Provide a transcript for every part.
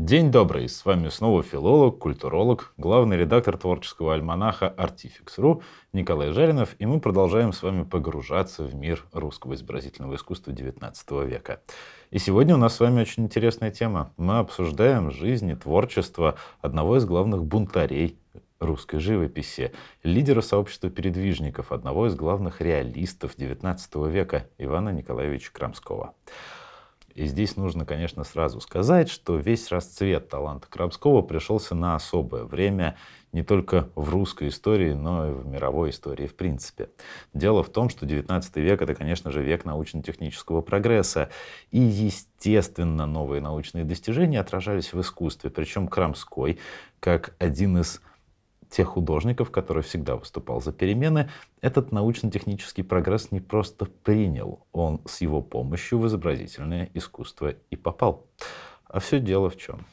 День добрый, с вами снова филолог, культуролог, главный редактор творческого альманаха Artifix.ru Николай Жаринов, и мы продолжаем с вами погружаться в мир русского изобразительного искусства XIX века. И сегодня у нас с вами очень интересная тема. Мы обсуждаем жизнь и творчество одного из главных бунтарей русской живописи, лидера сообщества передвижников, одного из главных реалистов XIX века Ивана Николаевича Крамского. И здесь нужно, конечно, сразу сказать, что весь расцвет таланта Крабского пришелся на особое время не только в русской истории, но и в мировой истории в принципе. Дело в том, что 19 век — это, конечно же, век научно-технического прогресса. И, естественно, новые научные достижения отражались в искусстве. Причем Крамской, как один из тех художников, которые всегда выступал за перемены, этот научно-технический прогресс не просто принял, он с его помощью в изобразительное искусство и попал. А все дело в чем?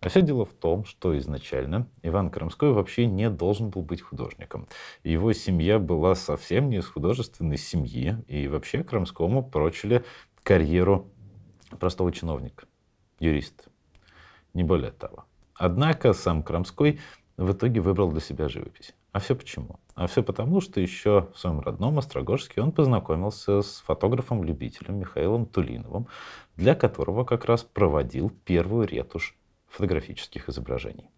А все дело в том, что изначально Иван Крамской вообще не должен был быть художником. Его семья была совсем не из художественной семьи, и вообще Крамскому прочили карьеру простого чиновника, юриста. Не более того. Однако сам Крамской в итоге выбрал для себя живопись. А все почему? А все потому, что еще в своем родном Острогожске он познакомился с фотографом-любителем Михаилом Тулиновым, для которого как раз проводил первую ретушь фотографических изображений.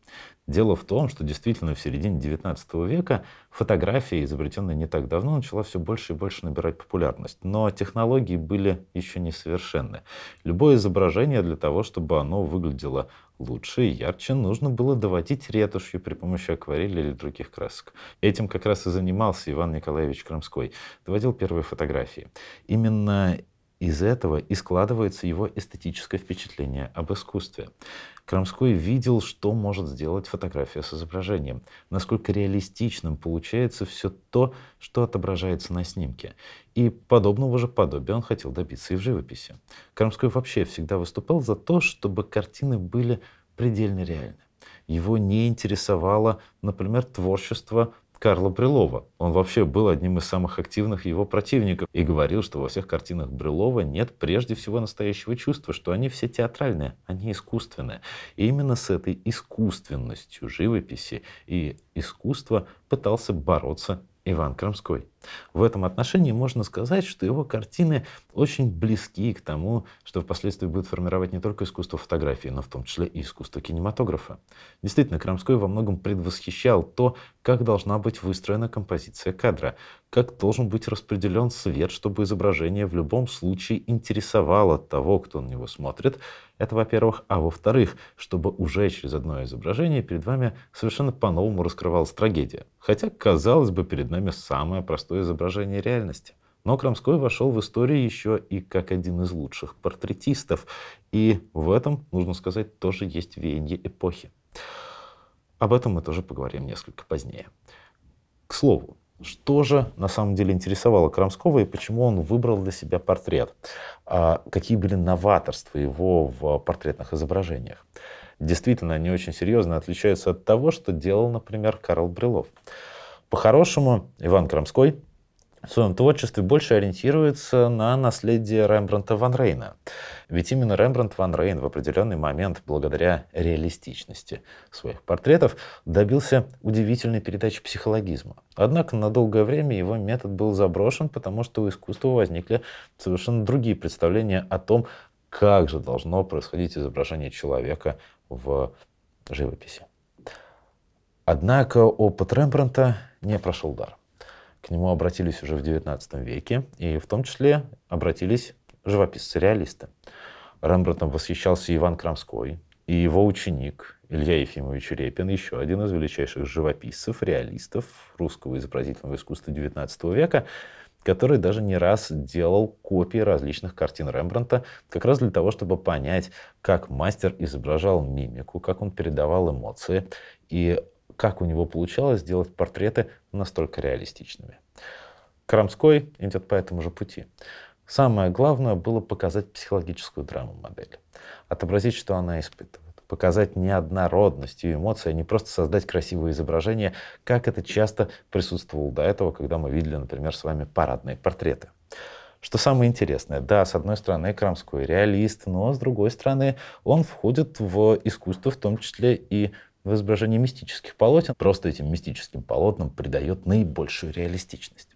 Дело в том, что действительно в середине 19 века фотография, изобретенная не так давно, начала все больше и больше набирать популярность. Но технологии были еще несовершенны. Любое изображение для того, чтобы оно выглядело лучше и ярче нужно было доводить ретушью при помощи акварели или других красок. Этим как раз и занимался Иван Николаевич Крамской, доводил первые фотографии. Именно из этого и складывается его эстетическое впечатление об искусстве. Крамской видел, что может сделать фотография с изображением, насколько реалистичным получается все то, что отображается на снимке. И подобного же подобия он хотел добиться и в живописи. Крамской вообще всегда выступал за то, чтобы картины были предельно реальны. Его не интересовало, например, творчество Карла Брюлова. Он вообще был одним из самых активных его противников и говорил, что во всех картинах Брюлова нет прежде всего настоящего чувства, что они все театральные, они искусственные. И именно с этой искусственностью живописи и искусства пытался бороться Иван Крамской. В этом отношении можно сказать, что его картины очень близки к тому, что впоследствии будет формировать не только искусство фотографии, но в том числе и искусство кинематографа. Действительно, Крамской во многом предвосхищал то, как должна быть выстроена композиция кадра, как должен быть распределен свет, чтобы изображение в любом случае интересовало того, кто на него смотрит. Это во-первых. А во-вторых, чтобы уже через одно изображение перед вами совершенно по-новому раскрывалась трагедия. Хотя, казалось бы, перед нами самое простое простое изображение реальности. Но Крамской вошел в историю еще и как один из лучших портретистов. И в этом, нужно сказать, тоже есть веяние эпохи. Об этом мы тоже поговорим несколько позднее. К слову, что же на самом деле интересовало Крамского и почему он выбрал для себя портрет? А какие были новаторства его в портретных изображениях? Действительно, они очень серьезно отличаются от того, что делал, например, Карл Брилов. По-хорошему, Иван Крамской в своем творчестве больше ориентируется на наследие Рембранта Ван Рейна. Ведь именно Рембрандт Ван Рейн в определенный момент, благодаря реалистичности своих портретов, добился удивительной передачи психологизма. Однако на долгое время его метод был заброшен, потому что у искусства возникли совершенно другие представления о том, как же должно происходить изображение человека в живописи. Однако опыт Рембранта не прошел дар. К нему обратились уже в XIX веке, и в том числе обратились живописцы-реалисты. Рембрандтом восхищался Иван Крамской и его ученик Илья Ефимович Репин, еще один из величайших живописцев, реалистов русского изобразительного искусства XIX века, который даже не раз делал копии различных картин Рембранта, как раз для того, чтобы понять, как мастер изображал мимику, как он передавал эмоции, и как у него получалось сделать портреты настолько реалистичными. Крамской идет по этому же пути. Самое главное было показать психологическую драму модели, отобразить, что она испытывает показать неоднородность ее эмоций, а не просто создать красивое изображение, как это часто присутствовало до этого, когда мы видели, например, с вами парадные портреты. Что самое интересное, да, с одной стороны Крамской реалист, но с другой стороны он входит в искусство, в том числе и в изображении мистических полотен просто этим мистическим полотнам придает наибольшую реалистичность.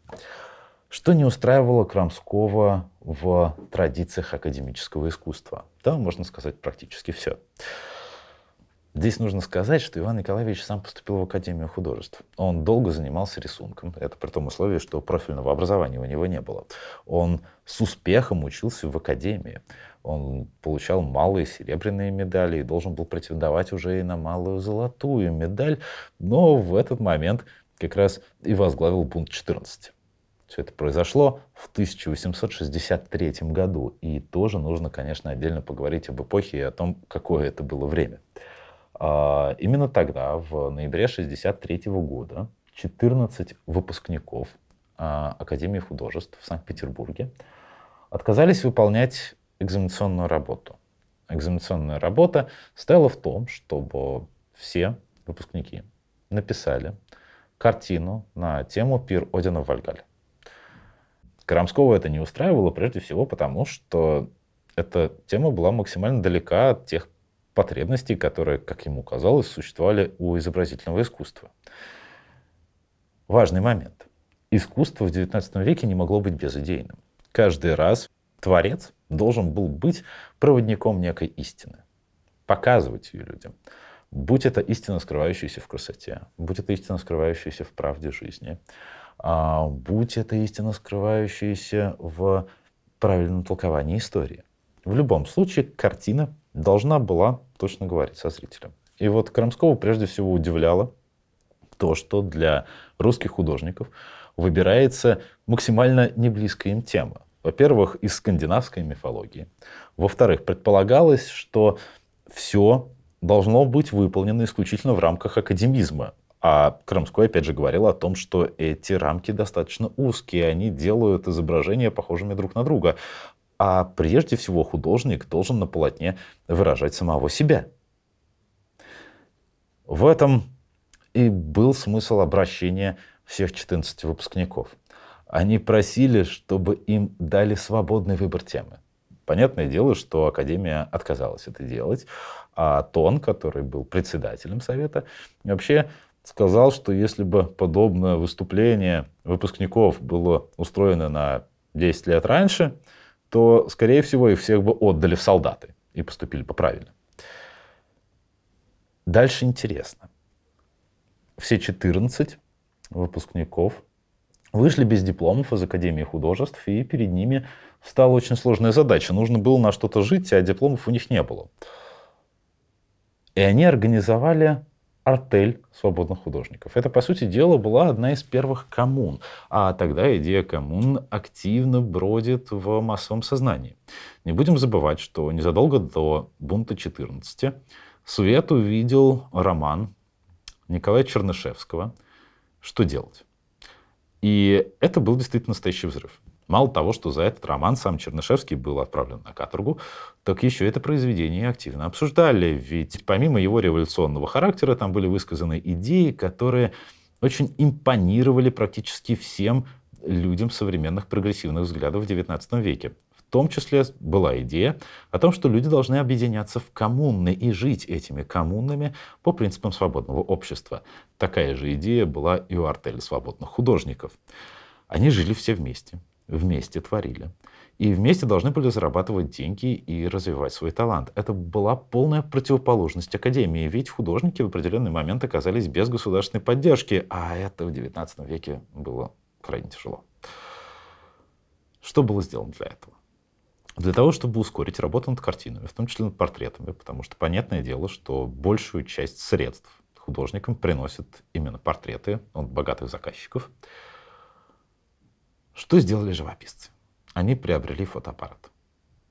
Что не устраивало Крамского в традициях академического искусства? Да, можно сказать, практически все. Здесь нужно сказать, что Иван Николаевич сам поступил в Академию художеств. Он долго занимался рисунком, это при том условии, что профильного образования у него не было. Он с успехом учился в Академии. Он получал малые серебряные медали и должен был претендовать уже и на малую золотую медаль. Но в этот момент как раз и возглавил пункт 14. Все это произошло в 1863 году. И тоже нужно, конечно, отдельно поговорить об эпохе и о том, какое это было время. А, именно тогда, в ноябре 1963 года, 14 выпускников а, Академии художеств в Санкт-Петербурге отказались выполнять экзаменационную работу. Экзаменационная работа стояла в том, чтобы все выпускники написали картину на тему «Пир Одина в Вальгале». Крамского это не устраивало прежде всего потому, что эта тема была максимально далека от тех потребностей, которые, как ему казалось, существовали у изобразительного искусства. Важный момент. Искусство в XIX веке не могло быть безыдейным. Каждый раз творец должен был быть проводником некой истины, показывать ее людям. Будь это истина, скрывающаяся в красоте, будь это истина, скрывающаяся в правде жизни, а, будь это истина, скрывающаяся в правильном толковании истории. В любом случае, картина должна была точно говорить со зрителем. И вот Крамского прежде всего удивляло то, что для русских художников выбирается максимально не близкая им тема. Во-первых, из скандинавской мифологии. Во-вторых, предполагалось, что все должно быть выполнено исключительно в рамках академизма. А Крамской, опять же, говорил о том, что эти рамки достаточно узкие, они делают изображения похожими друг на друга. А прежде всего художник должен на полотне выражать самого себя. В этом и был смысл обращения всех 14 выпускников. Они просили, чтобы им дали свободный выбор темы. Понятное дело, что Академия отказалась это делать, а Тон, который был председателем Совета, вообще сказал, что если бы подобное выступление выпускников было устроено на 10 лет раньше, то, скорее всего, и всех бы отдали в солдаты и поступили бы правильно. Дальше интересно. Все 14 выпускников вышли без дипломов из Академии художеств, и перед ними стала очень сложная задача. Нужно было на что-то жить, а дипломов у них не было. И они организовали артель свободных художников. Это, по сути дела, была одна из первых коммун. А тогда идея коммун активно бродит в массовом сознании. Не будем забывать, что незадолго до бунта 14 свет увидел роман Николая Чернышевского «Что делать?». И это был действительно настоящий взрыв. Мало того, что за этот роман сам Чернышевский был отправлен на каторгу, так еще это произведение активно обсуждали, ведь помимо его революционного характера там были высказаны идеи, которые очень импонировали практически всем людям современных прогрессивных взглядов в XIX веке. В том числе была идея о том, что люди должны объединяться в коммуны и жить этими коммунами по принципам свободного общества. Такая же идея была и у артели свободных художников. Они жили все вместе, вместе творили. И вместе должны были зарабатывать деньги и развивать свой талант. Это была полная противоположность академии, ведь художники в определенный момент оказались без государственной поддержки, а это в XIX веке было крайне тяжело. Что было сделано для этого? Для того, чтобы ускорить работу над картинами, в том числе над портретами, потому что понятное дело, что большую часть средств художникам приносят именно портреты от богатых заказчиков. Что сделали живописцы? Они приобрели фотоаппарат.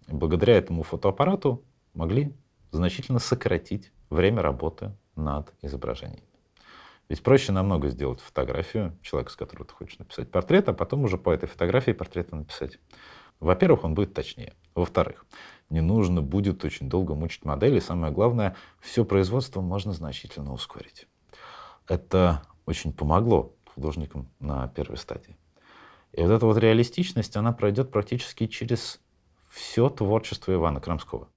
И благодаря этому фотоаппарату могли значительно сократить время работы над изображением. Ведь проще намного сделать фотографию человека, с которого ты хочешь написать портрет, а потом уже по этой фотографии портрет написать. Во-первых, он будет точнее. Во-вторых, не нужно будет очень долго мучить модель, И самое главное, все производство можно значительно ускорить. Это очень помогло художникам на первой стадии. И вот эта вот реалистичность, она пройдет практически через все творчество Ивана Крамского.